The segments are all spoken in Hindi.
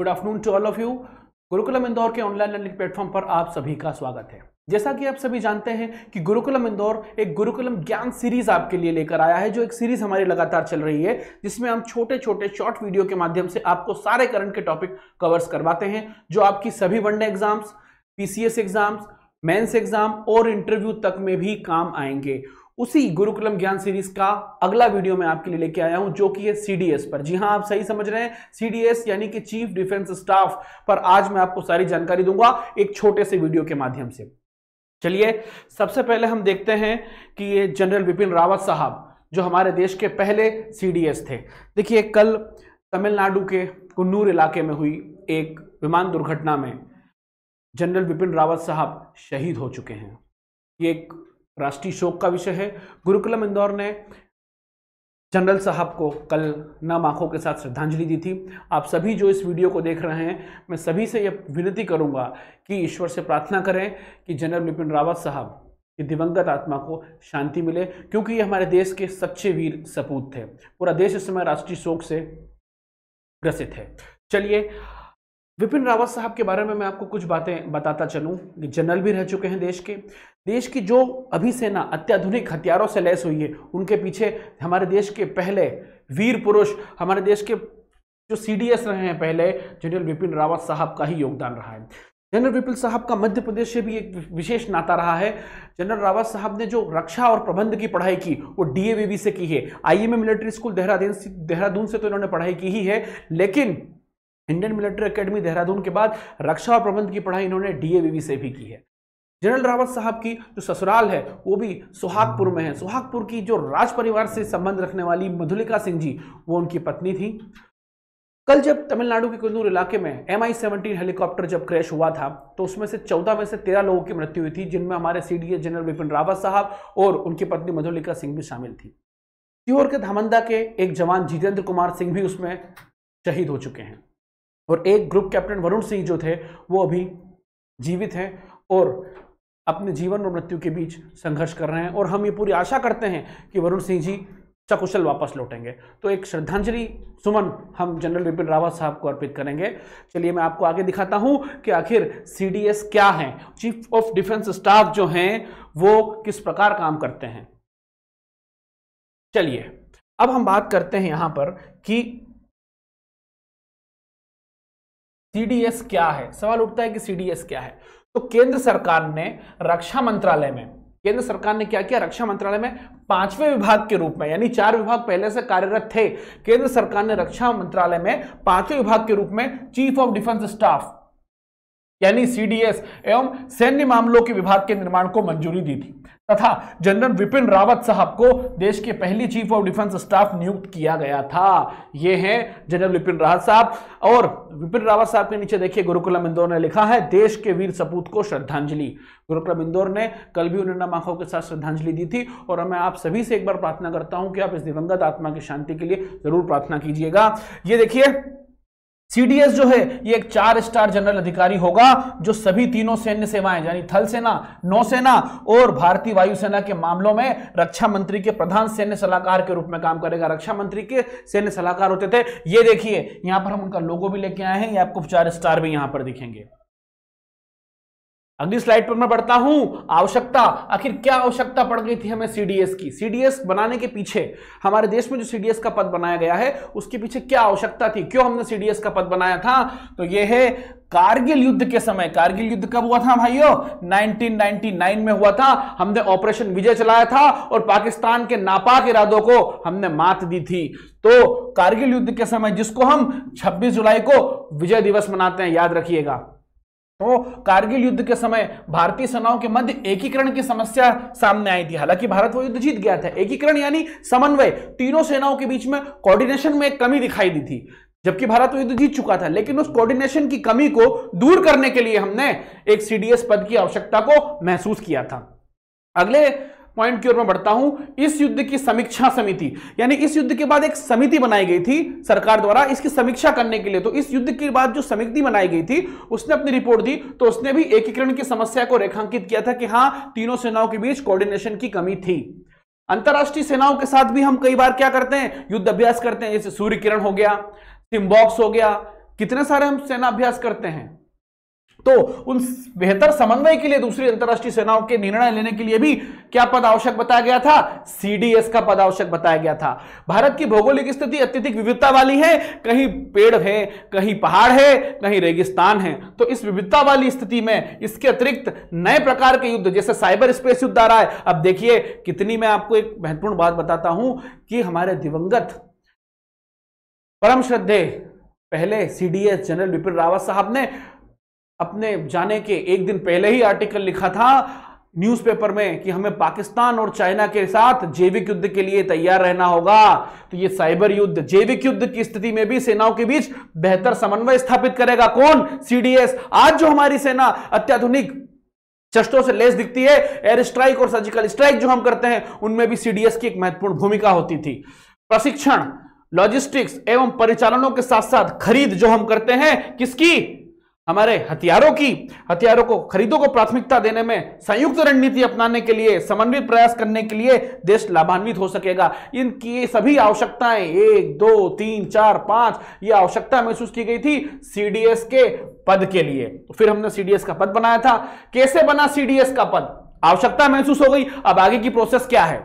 good afternoon to all of you Gurukulam Indore के ऑनलाइन लर्निंग प्लेटफॉर्म पर आप सभी का स्वागत है जैसा कि आप सभी जानते हैं कि गुरुकुलम इंदौर एक गुरुकुलम ज्ञान सीरीज आपके लिए लेकर आया है जो एक सीरीज हमारी लगातार चल रही है जिसमें हम छोटे छोटे शॉर्ट वीडियो के माध्यम से आपको सारे करंट के टॉपिक कवर्स करवाते हैं जो आपकी सभी one day exams PCS exams mains exam और इंटरव्यू तक में भी काम आएंगे उसी गुरुकुलम ज्ञान सीरीज का अगला वीडियो मैं आपके लिए लेके आया हूं जो कि है सीडीएस पर जी हां आप सही समझ रहे हैं सीडीएस यानी कि चीफ डिफेंस स्टाफ पर आज मैं आपको सारी जानकारी दूंगा एक छोटे से वीडियो के माध्यम से चलिए सबसे पहले हम देखते हैं कि ये जनरल बिपिन रावत साहब जो हमारे देश के पहले सी थे देखिए कल तमिलनाडु के कन्नूर इलाके में हुई एक विमान दुर्घटना में जनरल बिपिन रावत साहब शहीद हो चुके हैं ये एक राष्ट्रीय शोक का विषय है गुरुकुलम इंदौर ने जनरल साहब को कल नम आँखों के साथ श्रद्धांजलि दी थी आप सभी जो इस वीडियो को देख रहे हैं मैं सभी से यह विनती करूंगा कि ईश्वर से प्रार्थना करें कि जनरल बिपिन रावत साहब की दिवंगत आत्मा को शांति मिले क्योंकि ये हमारे देश के सच्चे वीर सपूत थे पूरा देश इस समय राष्ट्रीय शोक से ग्रसित है चलिए विपिन रावत साहब के बारे में मैं आपको कुछ बातें बताता चलूं कि जनरल भी रह चुके हैं देश के देश की जो अभी सेना अत्याधुनिक हथियारों से लैस हुई है उनके पीछे हमारे देश के पहले वीर पुरुष हमारे देश के जो सीडीएस रहे हैं पहले जनरल विपिन रावत साहब का ही योगदान रहा है जनरल विपिन साहब का मध्य प्रदेश से भी एक विशेष नाता रहा है जनरल रावत साहब ने जो रक्षा और प्रबंध की पढ़ाई की वो डीएवीवी से की है आईएमए मिलिट्री स्कूल देहरादून से देहरादून से तो इन्होंने पढ़ाई की ही है लेकिन इंडियन मिलिट्री अकेडमी देहरादून के बाद रक्षा और प्रबंध की पढ़ाई इन्होंने डीएवीवी से भी की है जनरल रावत साहब की जो ससुराल है वो भी सुहागपुर में है सुहागपुर की जो राज परिवार से संबंध रखने वाली मधुलिका सिंह जी वो उनकी पत्नी थी कल जब तमिलनाडु के कुंदूर इलाके में एम आई सेवनटीन हेलीकॉप्टर जब क्रैश हुआ था तो उसमें से चौदह में से तेरह लोगों की मृत्यु हुई थी जिनमें हमारे सी जनरल विपिन रावत साहब और उनकी पत्नी मधुलिका सिंह भी शामिल थी सीहोर के धामंदा के एक जवान जितेंद्र कुमार सिंह भी उसमें शहीद हो चुके हैं और एक ग्रुप कैप्टन वरुण सिंह जो थे वो अभी जीवित हैं और अपने जीवन और मृत्यु के बीच संघर्ष कर रहे हैं और हम ये पूरी आशा करते हैं कि वरुण सिंह जी सकुशल वापस लौटेंगे तो एक श्रद्धांजलि सुमन हम जनरल बिपिन रावत साहब को अर्पित करेंगे चलिए मैं आपको आगे दिखाता हूं कि आखिर सी क्या है चीफ ऑफ डिफेंस स्टाफ जो हैं वो किस प्रकार काम करते हैं चलिए अब हम बात करते हैं यहां पर कि सीडीएस क्या है सवाल उठता है कि सीडीएस क्या है तो केंद्र सरकार ने रक्षा मंत्रालय में केंद्र सरकार ने क्या किया रक्षा मंत्रालय में पांचवें विभाग के रूप में यानी चार विभाग पहले से कार्यरत थे केंद्र सरकार ने रक्षा मंत्रालय में पांचवें विभाग के रूप में चीफ ऑफ डिफेंस स्टाफ यानी सीडीएस एवं सैन्य मामलों के विभाग के निर्माण को मंजूरी दी थी तथा जनरल विपिन रावत साहब को देश के पहली चीफ ऑफ डिफेंस स्टाफ नियुक्त किया गया था ये हैं जनरल विपिन रावत साहब और विपिन रावत साहब के नीचे देखिए गुरुकुलम इंदौर ने लिखा है देश के वीर सपूत को श्रद्धांजलि गुरुकुलम इंदौर ने कल भी उन्हें नम के साथ श्रद्धांजलि दी थी और मैं आप सभी से एक बार प्रार्थना करता हूं कि आप इस दिवंगत आत्मा की शांति के लिए जरूर प्रार्थना कीजिएगा ये देखिए सीडीएस जो है ये एक चार स्टार जनरल अधिकारी होगा जो सभी तीनों सैन्य सेवाएं यानी थल सेना नौसेना और भारतीय वायुसेना के मामलों में रक्षा मंत्री के प्रधान सैन्य सलाहकार के रूप में काम करेगा रक्षा मंत्री के सैन्य सलाहकार होते थे ये देखिए यहां पर हम उनका लोगो भी लेके आए हैं ये आपको चार स्टार भी यहां पर दिखेंगे अगली स्लाइड पर मैं बढ़ता हूं आवश्यकता आखिर क्या आवश्यकता पड़ गई थी हमें सीडीएस की सीडीएस बनाने के पीछे हमारे देश में जो सीडीएस का पद बनाया गया है उसके पीछे क्या आवश्यकता थी क्यों हमने सीडीएस का पद बनाया था तो यह है कारगिल युद्ध के समय कारगिल युद्ध कब हुआ था भाइयों 1999 में हुआ था हमने ऑपरेशन विजय चलाया था और पाकिस्तान के नापाक इरादों को हमने मात दी थी तो कारगिल युद्ध के समय जिसको हम 26 जुलाई को विजय दिवस मनाते हैं याद रखिएगा तो कारगिल युद्ध के समय भारतीय सेनाओं के मध्य एकीकरण की समस्या सामने आई थी हालांकि भारत वो युद्ध जीत गया था एकीकरण यानी समन्वय तीनों सेनाओं के बीच में कोऑर्डिनेशन में एक कमी दिखाई दी थी जबकि भारत युद्ध जीत चुका था लेकिन उस कोऑर्डिनेशन की कमी को दूर करने के लिए हमने एक सीडीएस पद की आवश्यकता को महसूस किया था अगले पॉइंट की ओर मैं बढ़ता हूं इस युद्ध की समीक्षा समिति यानी इस युद्ध के बाद एक समिति बनाई गई थी सरकार द्वारा इसकी समीक्षा करने के लिए तो इस युद्ध के बाद जो समिति बनाई गई थी उसने अपनी रिपोर्ट दी तो उसने भी एकीकरण की समस्या को रेखांकित किया था कि हाँ तीनों सेनाओं के बीच कोऑर्डिनेशन की कमी थी अंतर्राष्ट्रीय सेनाओं के साथ भी हम कई बार क्या करते हैं युद्ध अभ्यास करते हैं जैसे सूर्य किरण हो गया सिम्बॉक्स हो गया कितने सारे हम सेना अभ्यास करते हैं तो उन बेहतर समन्वय के लिए दूसरी अंतर्राष्ट्रीय सेनाओं के निर्णय लेने के लिए भी क्या पद आवश्यक बताया गया था सीडीएस का पद आवश्यक बताया गया था भारत की भौगोलिक स्थिति अत्यधिक विविधता वाली है कहीं पेड़ है कहीं पहाड़ है कहीं रेगिस्तान है तो इस विविधता वाली स्थिति में इसके अतिरिक्त नए प्रकार के युद्ध जैसे साइबर स्पेस युद्ध आ रहा है अब देखिए कितनी मैं आपको एक महत्वपूर्ण बात बताता हूं कि हमारे दिवंगत परम श्रद्धे पहले सीडीएस जनरल विपिन रावत साहब ने अपने जाने के एक दिन पहले ही आर्टिकल लिखा था न्यूज़पेपर में कि हमें पाकिस्तान और चाइना के साथ जैविक युद्ध के लिए तैयार रहना होगा तो ये साइबर युद्ध जैविक युद्ध की स्थिति में भी सेनाओं के बीच बेहतर समन्वय स्थापित करेगा कौन सीडीएस आज जो हमारी सेना अत्याधुनिक चष्टों से लेस दिखती है एयर स्ट्राइक और सर्जिकल स्ट्राइक जो हम करते हैं उनमें भी सीडीएस की एक महत्वपूर्ण भूमिका होती थी प्रशिक्षण लॉजिस्टिक्स एवं परिचालनों के साथ साथ खरीद जो हम करते हैं किसकी हमारे हथियारों की हथियारों को खरीदों को प्राथमिकता देने में संयुक्त रणनीति अपनाने के लिए समन्वित प्रयास करने के लिए देश लाभान्वित हो सकेगा इनकी सभी आवश्यकताएं एक दो तीन चार पांच ये आवश्यकता महसूस की गई थी सीडीएस के पद के लिए तो फिर हमने सीडीएस का पद बनाया था कैसे बना सीडीएस का पद आवश्यकता महसूस हो गई अब आगे की प्रोसेस क्या है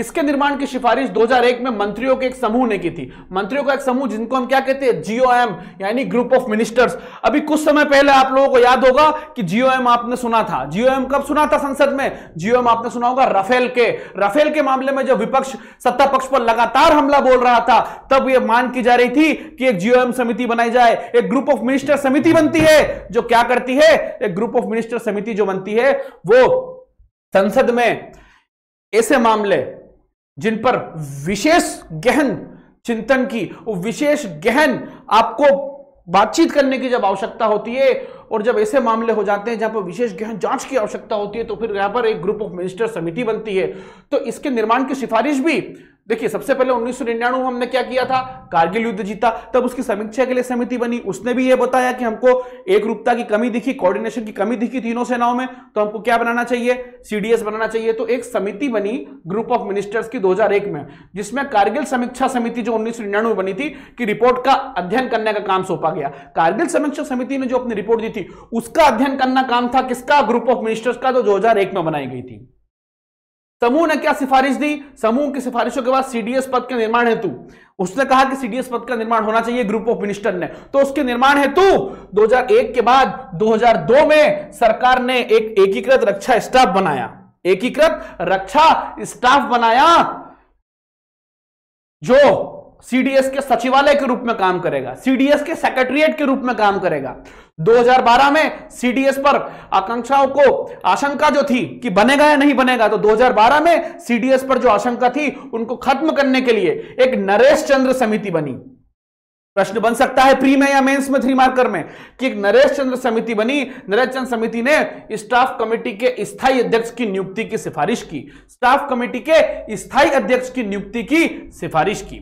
इसके निर्माण की सिफारिश 2001 में मंत्रियों के एक समूह ने की थी मंत्रियों का एक समूह जिनको हम क्या कहते हैं जीओएम यानी ग्रुप ऑफ मिनिस्टर्स अभी कुछ समय पहले आप लोगों को याद होगा कि जीओएम आपने सुना था जीओएम कब सुना था संसद में जीओएम आपने सुना होगा राफेल के राफेल के मामले में जब विपक्ष सत्ता पक्ष पर लगातार हमला बोल रहा था तब यह मांग की जा रही थी कि एक जीओएम समिति बनाई जाए एक ग्रुप ऑफ मिनिस्टर समिति बनती है जो क्या करती है एक ग्रुप ऑफ मिनिस्टर समिति जो बनती है वो संसद में ऐसे मामले जिन पर विशेष गहन चिंतन की विशेष गहन आपको बातचीत करने की जब आवश्यकता होती है और जब ऐसे मामले हो जाते हैं जहां पर विशेष गहन जांच की आवश्यकता होती है तो फिर यहां पर एक ग्रुप ऑफ मिनिस्टर समिति बनती है तो इसके निर्माण की सिफारिश भी देखिए सबसे पहले उन्नीस में हमने क्या किया था कारगिल युद्ध जीता तब उसकी समीक्षा के लिए समिति बनी उसने भी यह बताया कि हमको एक रूपता की कमी दिखी कोऑर्डिनेशन की कमी दिखी तीनों सेनाओं में तो हमको क्या बनाना चाहिए सीडीएस बनाना चाहिए तो एक समिति बनी ग्रुप ऑफ मिनिस्टर्स की 2001 में जिसमें कारगिल समीक्षा समिति जो उन्नीस में बनी थी कि रिपोर्ट का अध्ययन करने का काम सौंपा गया कारगिल समीक्षा समिति ने जो अपनी रिपोर्ट दी थी थी उसका अध्ययन करना काम था किसका ग्रुप ऑफ मिनिस्टर्स का जो 2001 में बनाई गई थी समूह ने क्या सिफारिश दी समूह की सिफारिशों के बाद सीडीएस पद के निर्माण हेतु उसने कहा कि सीडीएस पद का निर्माण होना चाहिए ग्रुप ऑफ मिनिस्टर ने तो उसके निर्माण हेतु 2001 के बाद 2002 में सरकार ने एक एकीकृत रक्षा स्टाफ बनाया एकीकृत रक्षा स्टाफ बनाया जो सीडीएस के सचिवालय के रूप में काम करेगा सीडीएस के सेक्रेटरिएट के रूप में काम करेगा 2012 में सीडीएस पर आकांक्षाओं को आशंका जो थी कि बनेगा या नहीं बनेगा तो 2012 में सीडीएस पर जो आशंका थी उनको खत्म करने के लिए एक नरेश चंद्र समिति बनी प्रश्न बन सकता है प्री में या मेंस में थ्री मार्कर में कि एक नरेश चंद्र समिति बनी नरेश चंद्र समिति ने स्टाफ कमेटी के स्थायी अध्यक्ष की नियुक्ति की सिफारिश की स्टाफ कमेटी के स्थायी अध्यक्ष की नियुक्ति की सिफारिश की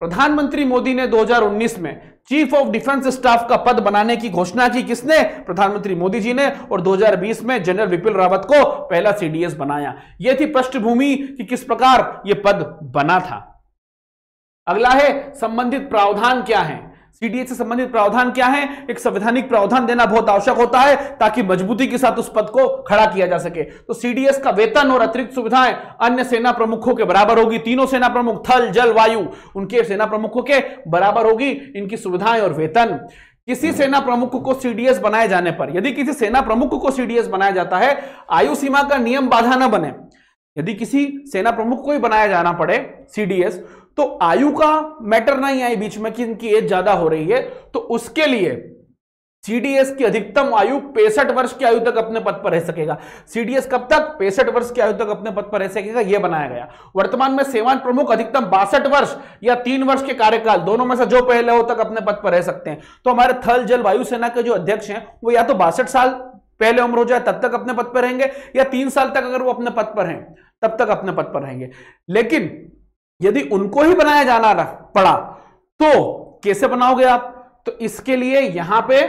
प्रधानमंत्री मोदी ने 2019 में चीफ ऑफ डिफेंस स्टाफ का पद बनाने की घोषणा की किसने प्रधानमंत्री मोदी जी ने और 2020 में जनरल विपिन रावत को पहला सीडीएस बनाया यह थी पृष्ठभूमि कि किस प्रकार यह पद बना था अगला है संबंधित प्रावधान क्या है सीडीए से संबंधित प्रावधान क्या है एक संवैधानिक प्रावधान देना बहुत आवश्यक होता है ताकि मजबूती के साथ उस पद को खड़ा किया जा सके तो सीडीएस का वेतन और अतिरिक्त सुविधाएं अन्य सेना प्रमुखों के बराबर होगी तीनों सेना प्रमुख थल जल वायु उनके सेना प्रमुखों के बराबर होगी इनकी सुविधाएं और वेतन किसी सेना प्रमुख को सीडीएस बनाए जाने पर यदि किसी सेना प्रमुख को सीडीएस बनाया जाता है आयु सीमा का नियम बाधा न बने यदि किसी सेना प्रमुख को ही बनाया जाना पड़े सीडीएस तो आयु का मैटर नहीं आई बीच में कि इनकी एज ज्यादा हो रही है तो उसके लिए सीडीएस की अधिकतम आयु पैंसठ वर्ष की आयु तक अपने पद पर रह सकेगा सीडीएस कब तक पैंसठ वर्ष की आयु तक अपने पद पर रह सकेगा यह बनाया गया वर्तमान में सेवान प्रमुख अधिकतम बासठ वर्ष या तीन वर्ष के कार्यकाल दोनों में से जो पहले हो तक अपने पद पर रह सकते हैं तो हमारे थल जल वायुसेना के जो अध्यक्ष हैं वो या तो बासठ साल पहले उम्र हो जाए तब तक अपने पद पर रहेंगे या तीन साल तक अगर वो अपने पद पर हैं तब तक अपने पद पर रहेंगे लेकिन यदि उनको ही बनाया जाना पड़ा तो कैसे बनाओगे आप तो इसके लिए यहां पे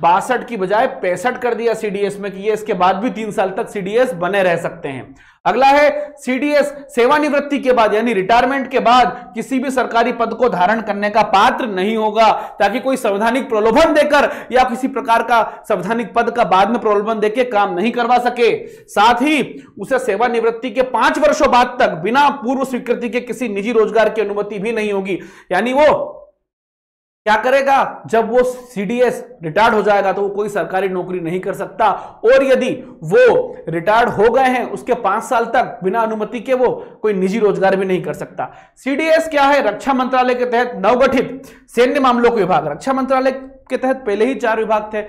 बासठ की बजाय पैंसठ कर दिया सीडीएस में कि ये इसके बाद भी तीन साल तक सीडीएस बने रह सकते हैं अगला है सीडीएस सेवानिवृत्ति के बाद यानी रिटायरमेंट के बाद किसी भी सरकारी पद को धारण करने का पात्र नहीं होगा ताकि कोई संवैधानिक प्रलोभन देकर या किसी प्रकार का संवैधानिक पद का बाद में प्रलोभन देकर काम नहीं करवा सके साथ ही उसे सेवानिवृत्ति के पांच वर्षों बाद तक बिना पूर्व स्वीकृति के किसी निजी रोजगार की अनुमति भी नहीं होगी यानी वो क्या करेगा जब वो सीडीएस रिटायर्ड हो जाएगा तो वो कोई सरकारी नौकरी नहीं कर सकता और यदि वो रिटायर्ड हो गए हैं उसके पांच साल तक बिना अनुमति के वो कोई निजी रोजगार भी नहीं कर सकता सीडीएस क्या है रक्षा मंत्रालय के तहत नवगठित सैन्य मामलों का विभाग रक्षा मंत्रालय के तहत पहले ही चार विभाग थे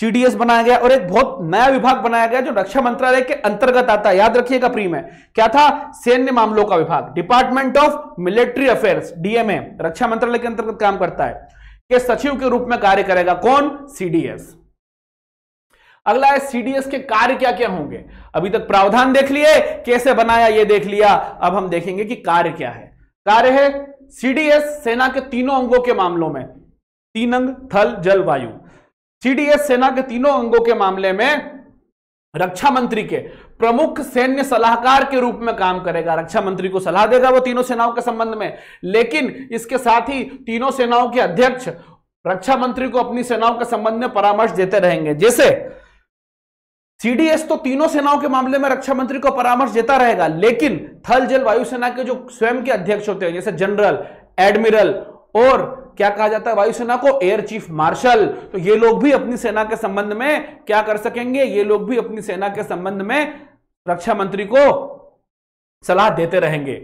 सीडीएस बनाया गया और एक बहुत नया विभाग बनाया गया जो रक्षा मंत्रालय के अंतर्गत आता है याद रखिएगा प्री में क्या था सैन्य मामलों का विभाग department of military affairs DMA रक्षा मंत्रालय के अंतर्गत काम करता है के सचिव के रूप में कार्य करेगा कौन सीडीएस अगला है सीडीएस के कार्य क्या क्या होंगे अभी तक प्रावधान देख लिए कैसे बनाया ये देख लिया अब हम देखेंगे कि कार्य क्या है कार्य है सीडीएस सेना के तीनों अंगों के मामलों में तीन अंग थल जल वायु सीडीएस सेना के तीनों अंगों के मामले में रक्षा मंत्री के प्रमुख सैन्य सलाहकार के रूप में काम करेगा रक्षा मंत्री को सलाह देगा वो तीनों सेनाओं के संबंध में लेकिन इसके साथ ही तीनों सेनाओं के अध्यक्ष रक्षा मंत्री को अपनी सेनाओं के संबंध में परामर्श देते रहेंगे जैसे सीडीएस तो तीनों सेनाओं के मामले में रक्षा मंत्री को परामर्श देता रहेगा लेकिन थल जल वायुसेना के जो स्वयं के अध्यक्ष होते हैं जैसे जनरल एडमिरल और क्या कहा जाता है वायुसेना को एयर चीफ मार्शल तो ये लोग भी अपनी सेना के संबंध में क्या कर सकेंगे ये लोग भी अपनी सेना के संबंध में रक्षा मंत्री को सलाह देते रहेंगे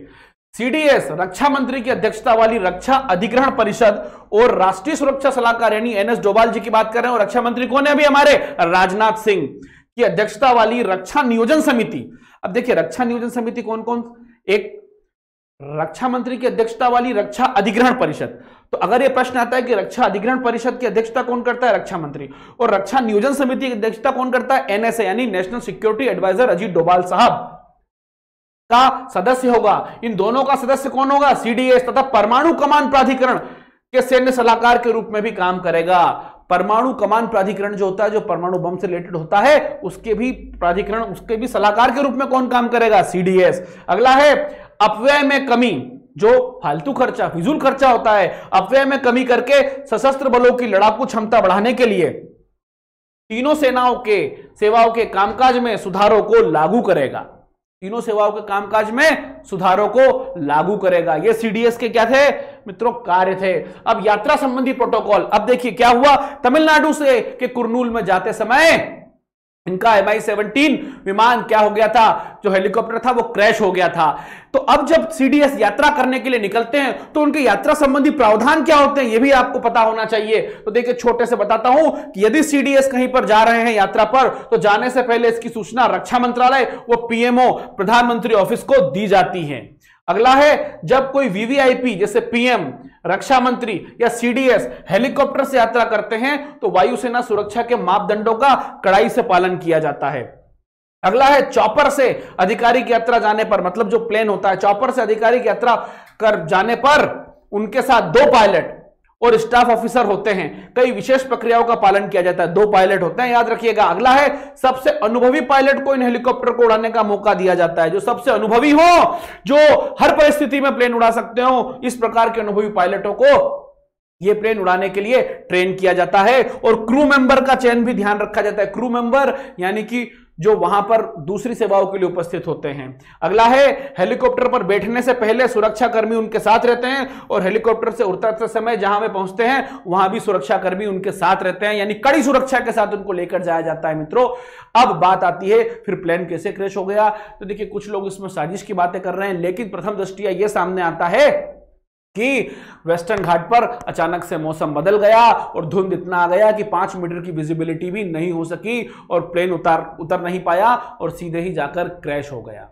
सीडीएस रक्षा मंत्री की अध्यक्षता वाली रक्षा अधिग्रहण परिषद और राष्ट्रीय सुरक्षा सलाहकार यानी एनएस डोभाल जी की बात कर रहे हैं और रक्षा मंत्री कौन है अभी हमारे राजनाथ सिंह की अध्यक्षता वाली रक्षा नियोजन समिति अब देखिए रक्षा नियोजन समिति कौन कौन एक रक्षा मंत्री की अध्यक्षता वाली रक्षा अधिग्रहण परिषद तो अगर ये प्रश्न आता है कि रक्षा अधिग्रहण परिषद की अध्यक्षता कौन करता है रक्षा मंत्री और रक्षा नियोजन समिति की अध्यक्षता कौन करता है एनएसए यानी national security adviser Ajit Doval साहब का सदस्य होगा इन दोनों का सदस्य कौन होगा सीडीएस तथा परमाणु कमान प्राधिकरण के सैन्य सलाहकार के रूप में भी काम करेगा परमाणु कमान प्राधिकरण जो होता है जो परमाणु बम से रिलेटेड होता है उसके भी प्राधिकरण उसके भी सलाहकार के रूप में कौन काम करेगा सीडीएस अगला है अपव्यय में कमी जो फालतू खर्चा फिजूल खर्चा होता है अपव्यय में कमी करके सशस्त्र बलों की लड़ाकू क्षमता बढ़ाने के लिए तीनों सेनाओं के सेवाओं के कामकाज में सुधारों को लागू करेगा तीनों सेवाओं के कामकाज में सुधारों को लागू करेगा ये सीडीएस के क्या थे मित्रों कार्य थे अब यात्रा संबंधी प्रोटोकॉल अब देखिए क्या हुआ तमिलनाडु से के कुरनूल में जाते समय इनका एम आई सेवनटीन विमान क्या हो गया था जो हेलीकॉप्टर था वो क्रैश हो गया था तो अब जब सीडीएस यात्रा करने के लिए निकलते हैं तो उनके यात्रा संबंधी प्रावधान क्या होते हैं ये भी आपको पता होना चाहिए तो देखिए छोटे से बताता हूं कि यदि सीडीएस कहीं पर जा रहे हैं यात्रा पर तो जाने से पहले इसकी सूचना रक्षा मंत्रालय व पीएमओ प्रधानमंत्री ऑफिस को दी जाती है अगला है जब कोई वीवीआईपी जैसे पीएम रक्षा मंत्री या सीडीएस हेलीकॉप्टर से यात्रा करते हैं तो वायुसेना सुरक्षा के मापदंडों का कड़ाई से पालन किया जाता है अगला है चॉपर से अधिकारी की यात्रा जाने पर मतलब जो प्लेन होता है चॉपर से अधिकारी की यात्रा कर जाने पर उनके साथ दो पायलट और स्टाफ ऑफिसर होते हैं कई विशेष प्रक्रियाओं का पालन किया जाता है दो पायलट होते हैं याद रखिएगा अगला है सबसे अनुभवी पायलट को इन हेलीकॉप्टर को उड़ाने का मौका दिया जाता है जो सबसे अनुभवी हो जो हर परिस्थिति में प्लेन उड़ा सकते हो इस प्रकार के अनुभवी पायलटों को ये प्लेन उड़ाने के लिए ट्रेन किया जाता है और क्रू मेंबर का चयन भी ध्यान रखा जाता है क्रू मेंबर यानी कि जो वहां पर दूसरी सेवाओं के लिए उपस्थित होते हैं अगला है हेलीकॉप्टर पर बैठने से पहले सुरक्षाकर्मी उनके साथ रहते हैं और हेलीकॉप्टर से उतरते समय जहां वे पहुंचते हैं वहां भी सुरक्षाकर्मी उनके साथ रहते हैं यानी कड़ी सुरक्षा के साथ उनको लेकर जाया जाता है मित्रों अब बात आती है फिर प्लेन कैसे क्रैश हो गया तो देखिए कुछ लोग इसमें साजिश की बातें कर रहे हैं लेकिन प्रथम दृष्टिया यह सामने आता है कि वेस्टर्न घाट पर अचानक से मौसम बदल गया और धुंध इतना आ गया कि पांच मीटर की विजिबिलिटी भी नहीं हो सकी और प्लेन उतार उतर नहीं पाया और सीधे ही जाकर क्रैश हो गया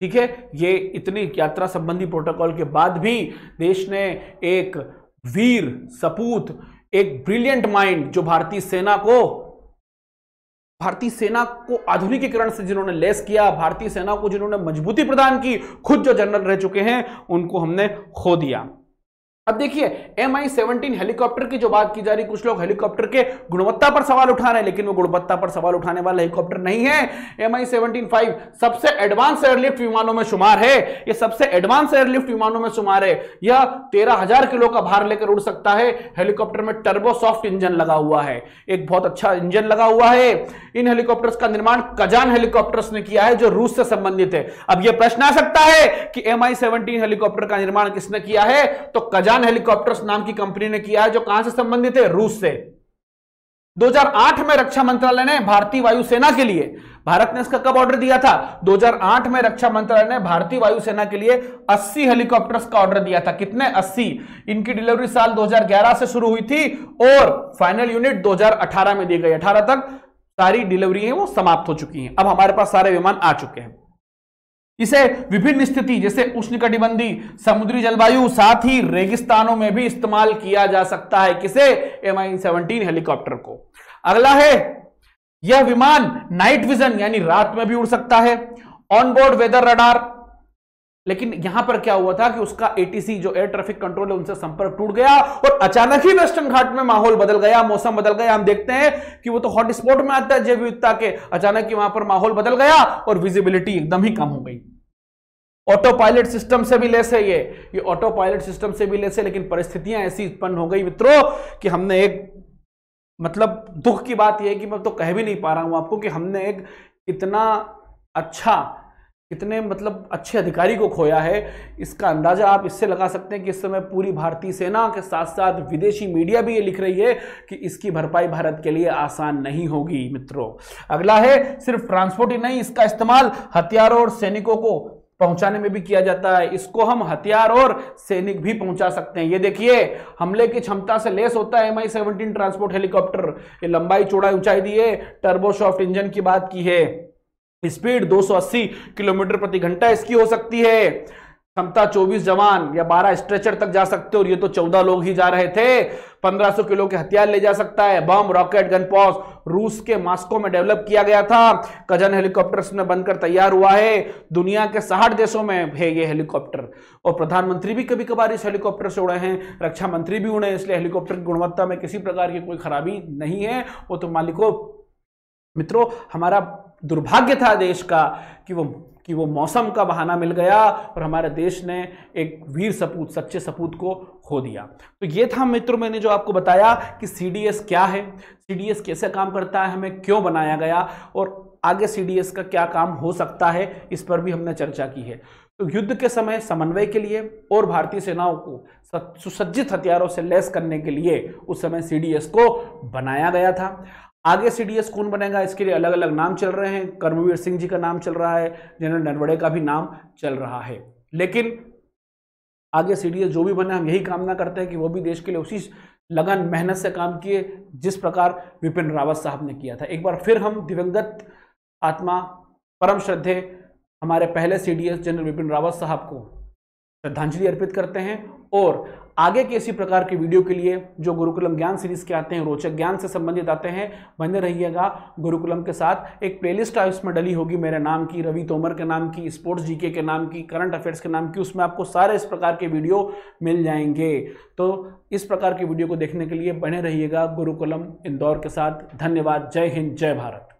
ठीक है ये इतनी यात्रा संबंधी प्रोटोकॉल के बाद भी देश ने एक वीर सपूत एक ब्रिलियंट माइंड जो भारतीय सेना को भारतीय सेना को आधुनिकीकरण से जिन्होंने लेस किया भारतीय सेना को जिन्होंने मजबूती प्रदान की खुद जो जनरल रह चुके हैं उनको हमने खो दिया अब देखिए एम आई सेवनटीन हेलीकॉप्टर की जो बात की जा रही कुछ लोग हेलीकॉप्टर के गुणवत्ता पर सवाल उठा रहे हैं लेकिन वो गुणवत्ता पर सवाल उठाने वाला हेलीकॉप्टर नहीं है एम आई सेवनटीन फाइव सबसे एडवांस एयरलिफ्ट विमानों में शुमार है ये सबसे एडवांस एयरलिफ्ट विमानों में शुमार है यह तेरह हजार किलो का भार लेकर उड़ सकता है हेलीकॉप्टर में टर्बो सॉफ्ट इंजन लगा हुआ है एक बहुत अच्छा इंजन लगा हुआ है इन हेलीकॉप्टर का निर्माण कजान हेलीकॉप्टर ने किया है जो रूस से संबंधित है अब यह प्रश्न आ सकता है कि एम आई सेवनटीन हेलीकॉप्टर का निर्माण किसने किया है तो कजान अजान हेलीकॉप्टर्स नाम की कंपनी ने किया है जो कहां से संबंधित है रूस से 2008 में रक्षा मंत्रालय ने भारतीय वायुसेना के लिए भारत ने इसका कब ऑर्डर दिया था 2008 में रक्षा मंत्रालय ने भारतीय वायुसेना के लिए 80 हेलीकॉप्टर्स का ऑर्डर दिया था कितने 80 इनकी डिलीवरी साल 2011 से शुरू हुई थी और फाइनल यूनिट 2018 में दी गई 18 तक सारी डिलीवरी है वो समाप्त हो चुकी है अब हमारे पास सारे विमान आ चुके हैं इसे विभिन्न स्थिति जैसे उष्णकटिबंधी समुद्री जलवायु साथ ही रेगिस्तानों में भी इस्तेमाल किया जा सकता है किसे एम आई सेवनटीन हेलीकॉप्टर को अगला है यह विमान नाइट विजन यानी रात में भी उड़ सकता है ऑनबोर्ड वेदर रडार लेकिन यहां पर क्या हुआ था कि उसका एटीसी जो एयर ट्रैफिक कंट्रोल है उनसे संपर्क टूट गया और अचानक ही वेस्टर्न घाट में माहौल बदल गया मौसम बदल गया हम देखते हैं कि वो तो हॉटस्पॉट में आता है विविधता के अचानक ही वहां पर माहौल बदल गया और विजिबिलिटी एकदम ही कम हो गई ऑटो पायलट सिस्टम से भी लेस है ये ये ऑटो पायलट सिस्टम से भी लेस है लेकिन परिस्थितियां ऐसी उत्पन्न हो गई मित्रों कि हमने एक मतलब दुख की बात यह है कि मैं तो कह भी नहीं पा रहा हूं आपको कि हमने एक इतना अच्छा कितने मतलब अच्छे अधिकारी को खोया है इसका अंदाजा आप इससे लगा सकते हैं कि इस समय पूरी भारतीय सेना के साथ साथ विदेशी मीडिया भी ये लिख रही है कि इसकी भरपाई भारत के लिए आसान नहीं होगी मित्रों अगला है सिर्फ ट्रांसपोर्ट ही नहीं इसका इस्तेमाल हथियारों और सैनिकों को पहुंचाने में भी किया जाता है इसको हम हथियार और सैनिक भी पहुंचा सकते हैं ये देखिए हमले की क्षमता से लेस होता है M I seventeen transport helicopter ये लंबाई चौड़ाई ऊंचाई दी है टर्बोशॉफ्ट इंजन की बात की है स्पीड 280 किलोमीटर प्रति घंटा इसकी हो सकती है क्षमता 24 जवान या 12 स्ट्रेचर तक जा सकते और ये तो 14 लोग ही जा रहे थे 1500 किलो के हथियार ले जा सकता है बम रॉकेट गन पॉस रूस के मास्को में डेवलप किया गया था कजन हेलीकॉप्टर में बनकर तैयार हुआ है दुनिया के साठ देशों में है ये हेलीकॉप्टर और प्रधानमंत्री भी कभी कभार इस हेलीकॉप्टर से उड़े हैं रक्षा मंत्री भी उड़े हैं इसलिए हेलीकॉप्टर की गुणवत्ता में किसी प्रकार की कोई खराबी नहीं है वो तो मालिकों मित्रों हमारा दुर्भाग्य था देश का कि वो कि वो मौसम का बहाना मिल गया और हमारे देश ने एक वीर सपूत सच्चे सपूत को खो दिया तो ये था मित्रों मैंने जो आपको बताया कि सी क्या है सी कैसे काम करता है हमें क्यों बनाया गया और आगे सी का क्या काम हो सकता है इस पर भी हमने चर्चा की है तो युद्ध के समय समन्वय के लिए और भारतीय सेनाओं को सुसज्जित हथियारों से लैस करने के लिए उस समय सी को बनाया गया था आगे सीडीएस कौन बनेगा इसके लिए अलग अलग नाम चल रहे हैं कर्मवीर सिंह जी का नाम चल रहा है जनरल नरवड़े का भी नाम चल रहा है लेकिन आगे सीडीएस जो भी बने हम यही कामना करते हैं कि वो भी देश के लिए उसी लगन मेहनत से काम किए जिस प्रकार विपिन रावत साहब ने किया था एक बार फिर हम दिवंगत आत्मा परम श्रद्धे हमारे पहले सीडीएस जनरल विपिन रावत साहब को श्रद्धांजलि अर्पित करते हैं और आगे के इसी प्रकार के वीडियो के लिए जो गुरुकुलम ज्ञान सीरीज के आते हैं रोचक ज्ञान से संबंधित आते हैं बने रहिएगा गुरुकुलम के साथ एक प्लेलिस्ट इसमें डली होगी मेरे नाम की रवि तोमर के नाम की स्पोर्ट्स जीके के नाम की करंट अफेयर्स के नाम की उसमें आपको सारे इस प्रकार के वीडियो मिल जाएंगे तो इस प्रकार के वीडियो को देखने के लिए बने रहिएगा गुरुकुलम इंदौर के साथ धन्यवाद जय हिंद जय भारत